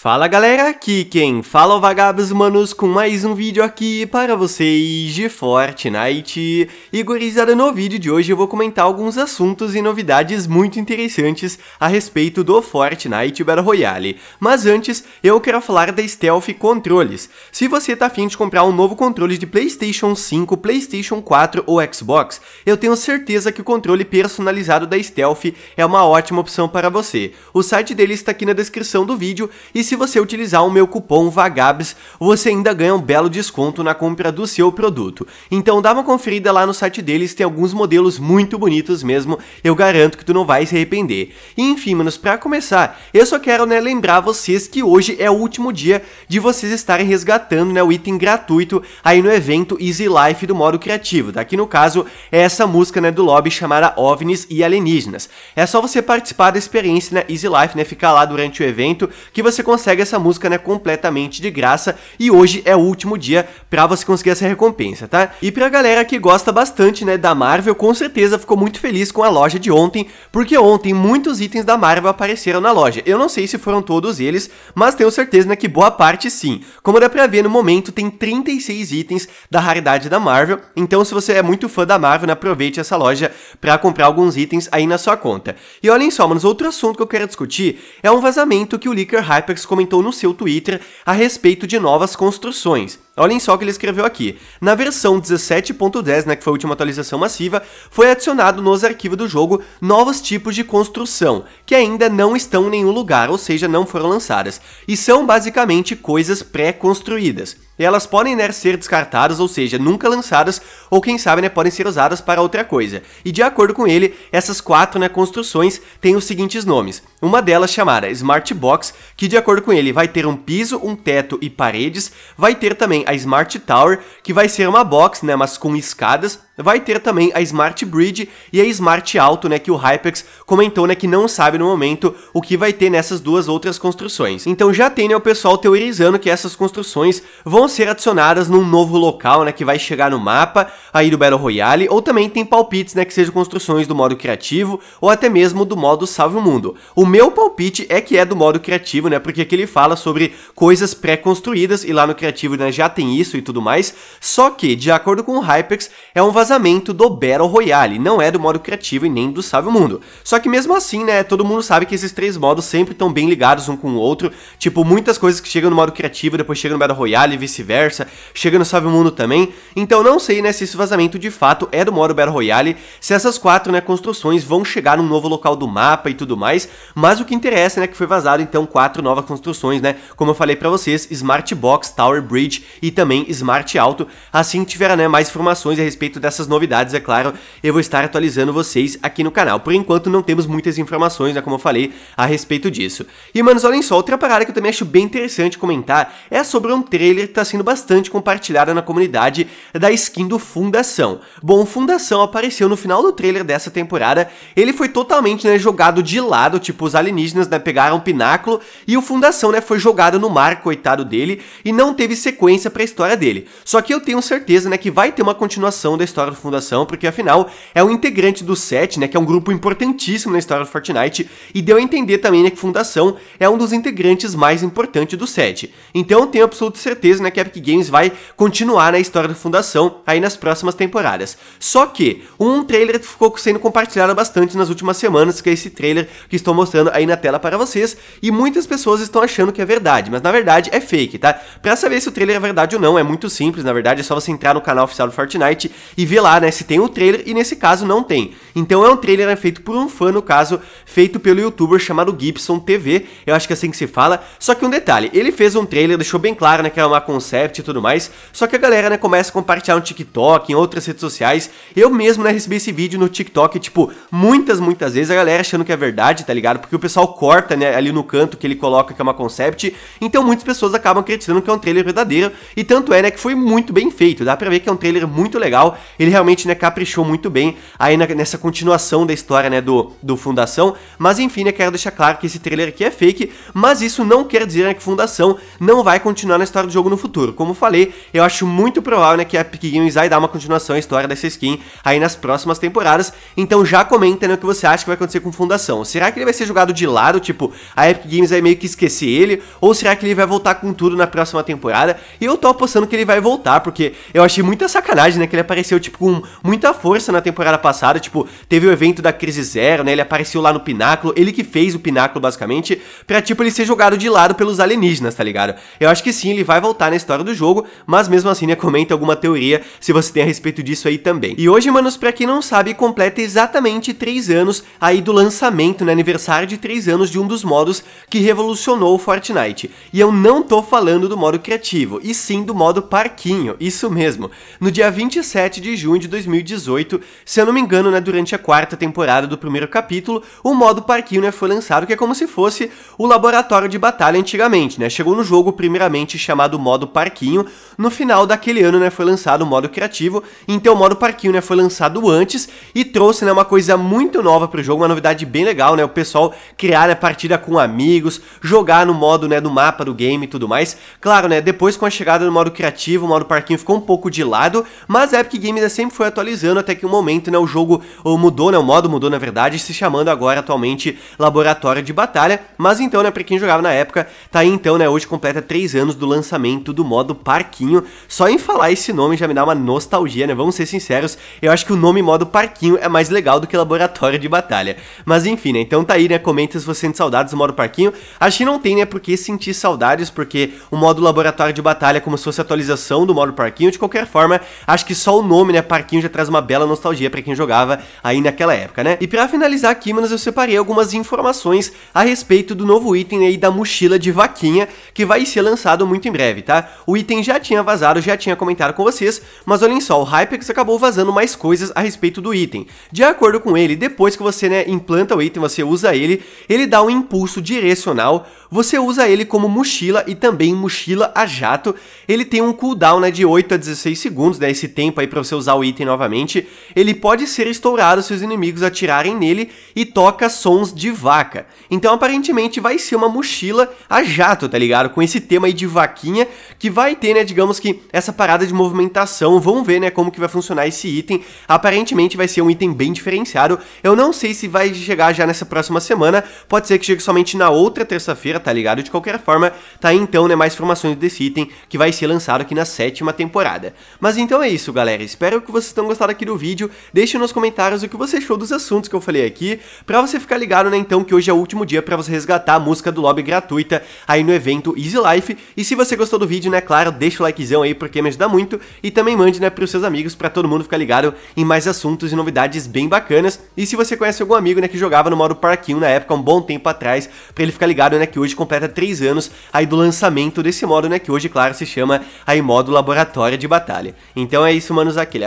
Fala galera, aqui quem fala é o Vagabos manos com mais um vídeo aqui para vocês de Fortnite. E gurizada, no vídeo de hoje eu vou comentar alguns assuntos e novidades muito interessantes a respeito do Fortnite Battle Royale. Mas antes, eu quero falar da Stealth Controles. Se você tá afim de comprar um novo controle de Playstation 5, Playstation 4 ou Xbox, eu tenho certeza que o controle personalizado da Stealth é uma ótima opção para você. O site dele está aqui na descrição do vídeo e se você utilizar o meu cupom VAGABS, você ainda ganha um belo desconto na compra do seu produto. Então dá uma conferida lá no site deles, tem alguns modelos muito bonitos mesmo, eu garanto que tu não vai se arrepender. E enfim, manos, para começar, eu só quero né, lembrar vocês que hoje é o último dia de vocês estarem resgatando né, o item gratuito aí no evento Easy Life do modo criativo, daqui tá? Aqui no caso é essa música né, do lobby chamada OVNIs e Alienígenas. É só você participar da experiência na né, Easy Life, né, ficar lá durante o evento, que você consegue consegue essa música, né, completamente de graça e hoje é o último dia para você conseguir essa recompensa, tá? E pra galera que gosta bastante, né, da Marvel, com certeza ficou muito feliz com a loja de ontem, porque ontem muitos itens da Marvel apareceram na loja. Eu não sei se foram todos eles, mas tenho certeza né, que boa parte sim. Como dá pra ver no momento, tem 36 itens da raridade da Marvel, então se você é muito fã da Marvel, né, aproveite essa loja para comprar alguns itens aí na sua conta. E olhem só, mas outro assunto que eu quero discutir é um vazamento que o Leaker Hyperx comentou no seu Twitter a respeito de novas construções. Olhem só o que ele escreveu aqui. Na versão 17.10, né, que foi a última atualização massiva, foi adicionado nos arquivos do jogo novos tipos de construção, que ainda não estão em nenhum lugar, ou seja, não foram lançadas, e são basicamente coisas pré-construídas. Elas podem né, ser descartadas, ou seja, nunca lançadas, ou quem sabe né, podem ser usadas para outra coisa. E de acordo com ele, essas quatro né, construções têm os seguintes nomes. Uma delas chamada Smart Box, que de acordo com ele vai ter um piso, um teto e paredes, vai ter também a Smart Tower, que vai ser uma box, né, mas com escadas vai ter também a Smart Bridge e a Smart Auto, né, que o Hypex comentou, né, que não sabe no momento o que vai ter nessas duas outras construções. Então já tem, né, o pessoal teorizando que essas construções vão ser adicionadas num novo local, né, que vai chegar no mapa aí do Battle Royale, ou também tem palpites, né, que sejam construções do modo criativo ou até mesmo do modo salve o mundo. O meu palpite é que é do modo criativo, né, porque aqui ele fala sobre coisas pré-construídas e lá no criativo, né, já tem isso e tudo mais, só que, de acordo com o Hypex, é um vazamento vazamento do Battle Royale, não é do modo criativo e nem do Salve o Mundo. Só que mesmo assim, né, todo mundo sabe que esses três modos sempre estão bem ligados um com o outro, tipo, muitas coisas que chegam no modo criativo, depois chegam no Battle Royale e vice-versa, chega no Salve o Mundo também, então não sei, né, se esse vazamento de fato é do modo Battle Royale, se essas quatro, né, construções vão chegar num novo local do mapa e tudo mais, mas o que interessa, né, que foi vazado, então, quatro novas construções, né, como eu falei pra vocês, Smart Box, Tower Bridge e também Smart Alto, assim que tiver, né, mais informações a respeito dessa essas novidades, é claro, eu vou estar atualizando vocês aqui no canal. Por enquanto não temos muitas informações, né, como eu falei, a respeito disso. E, manos, olhem só, outra parada que eu também acho bem interessante comentar é sobre um trailer que está sendo bastante compartilhado na comunidade da skin do Fundação. Bom, o Fundação apareceu no final do trailer dessa temporada, ele foi totalmente né, jogado de lado, tipo, os alienígenas né, pegaram o pináculo e o Fundação né, foi jogado no mar, coitado dele, e não teve sequência para a história dele. Só que eu tenho certeza né, que vai ter uma continuação da história história da fundação, porque afinal é um integrante do set, né, que é um grupo importantíssimo na história do Fortnite, e deu a entender também né, que Fundação é um dos integrantes mais importantes do set. Então tenho absoluta certeza né, que a Epic Games vai continuar na história da fundação aí nas próximas temporadas. Só que um trailer ficou sendo compartilhado bastante nas últimas semanas, que é esse trailer que estou mostrando aí na tela para vocês, e muitas pessoas estão achando que é verdade, mas na verdade é fake, tá? Para saber se o trailer é verdade ou não, é muito simples, na verdade é só você entrar no canal oficial do Fortnite e ver lá, né, se tem um trailer e nesse caso não tem. Então é um trailer é feito por um fã, no caso, feito pelo youtuber chamado Gibson TV, eu acho que é assim que se fala. Só que um detalhe, ele fez um trailer, deixou bem claro, né, que era uma concept e tudo mais, só que a galera, né, começa a compartilhar no TikTok, em outras redes sociais. Eu mesmo, né, recebi esse vídeo no TikTok, tipo, muitas, muitas vezes a galera achando que é verdade, tá ligado? Porque o pessoal corta, né, ali no canto que ele coloca que é uma concept, então muitas pessoas acabam acreditando que é um trailer verdadeiro, e tanto é, né, que foi muito bem feito, dá pra ver que é um trailer muito legal, ele realmente né, caprichou muito bem aí na, nessa continuação da história né, do, do Fundação. Mas enfim, né, quero deixar claro que esse trailer aqui é fake, mas isso não quer dizer né, que Fundação não vai continuar na história do jogo no futuro. Como falei, eu acho muito provável né, que a Epic Games vai dar uma continuação à história dessa skin aí nas próximas temporadas. Então já comenta né, o que você acha que vai acontecer com Fundação. Será que ele vai ser jogado de lado, tipo, a Epic Games vai meio que esquecer ele? Ou será que ele vai voltar com tudo na próxima temporada? E eu tô apostando que ele vai voltar, porque eu achei muita sacanagem, né, que ele apareceu, tipo, tipo, com muita força na temporada passada. Tipo, teve o evento da Crise Zero, né? Ele apareceu lá no Pináculo, ele que fez o Pináculo, basicamente, pra, tipo, ele ser jogado de lado pelos alienígenas, tá ligado? Eu acho que sim, ele vai voltar na história do jogo, mas mesmo assim, né, comenta alguma teoria se você tem a respeito disso aí também. E hoje, manos, pra quem não sabe, completa exatamente 3 anos aí do lançamento, né, aniversário de 3 anos de um dos modos que revolucionou o Fortnite. E eu não tô falando do modo criativo, e sim do modo parquinho, isso mesmo. No dia 27 de junho de 2018, se eu não me engano, né, durante a quarta temporada do primeiro capítulo, o modo parquinho né, foi lançado, que é como se fosse o laboratório de batalha antigamente, né? Chegou no jogo primeiramente chamado modo parquinho, no final daquele ano, né, foi lançado o modo criativo, então o modo parquinho, né, foi lançado antes e trouxe, né, uma coisa muito nova pro jogo, uma novidade bem legal, né? O pessoal criar a né, partida com amigos, jogar no modo, né, do mapa do game e tudo mais. Claro, né, depois com a chegada do modo criativo, o modo parquinho ficou um pouco de lado, mas a Epic Games né, sempre foi atualizando até que o um momento, né, o jogo mudou, né, o modo mudou na verdade, se chamando agora atualmente Laboratório de Batalha, mas então, né, para quem jogava na época, tá aí então, né, hoje completa 3 anos do lançamento do modo Parquinho. Só em falar esse nome já me dá uma nostalgia, né? Vamos ser sinceros, eu acho que o nome modo Parquinho é mais legal do que Laboratório de Batalha. Mas enfim, né? Então tá aí, né? Comenta se você sente saudades do modo Parquinho. Acho que não tem, né? Porque sentir saudades, porque o modo Laboratório de Batalha é como se fosse atualização do modo Parquinho. De qualquer forma, acho que só o nome, né? Colônia Parquinho já traz uma bela nostalgia para quem jogava aí naquela época, né? E para finalizar aqui, manos, eu separei algumas informações a respeito do novo item aí da mochila de vaquinha, que vai ser lançado muito em breve, tá? O item já tinha vazado, já tinha comentado com vocês, mas olhem só, o Hypex acabou vazando mais coisas a respeito do item. De acordo com ele, depois que você, né, implanta o item, você usa ele, ele dá um impulso direcional, você usa ele como mochila e também mochila a jato, ele tem um cooldown, né, de 8 a 16 segundos, né, esse tempo aí pra você usar usar o item novamente, ele pode ser estourado se os inimigos atirarem nele e toca sons de vaca. Então aparentemente vai ser uma mochila a jato, tá ligado? Com esse tema aí de vaquinha, que vai ter, né, digamos que essa parada de movimentação, vamos ver, né, como que vai funcionar esse item. Aparentemente vai ser um item bem diferenciado, eu não sei se vai chegar já nessa próxima semana, pode ser que chegue somente na outra terça-feira, tá ligado? De qualquer forma, tá aí então, né, mais informações desse item que vai ser lançado aqui na sétima temporada. Mas então é isso, galera, espero espero que vocês tenham gostado aqui do vídeo. Deixe nos comentários o que você achou dos assuntos que eu falei aqui, pra você ficar ligado, né, então, que hoje é o último dia pra você resgatar a música do lobby gratuita aí no evento Easy Life. E se você gostou do vídeo, né, claro, deixa o likezão aí, porque me ajuda muito. E também mande, né, pros seus amigos, pra todo mundo ficar ligado em mais assuntos e novidades bem bacanas. E se você conhece algum amigo, né, que jogava no modo parquinho na época, um bom tempo atrás, pra ele ficar ligado, né, que hoje completa 3 anos aí do lançamento desse modo, né, que hoje, claro, se chama aí modo laboratório de batalha. Então é isso, manos, aquele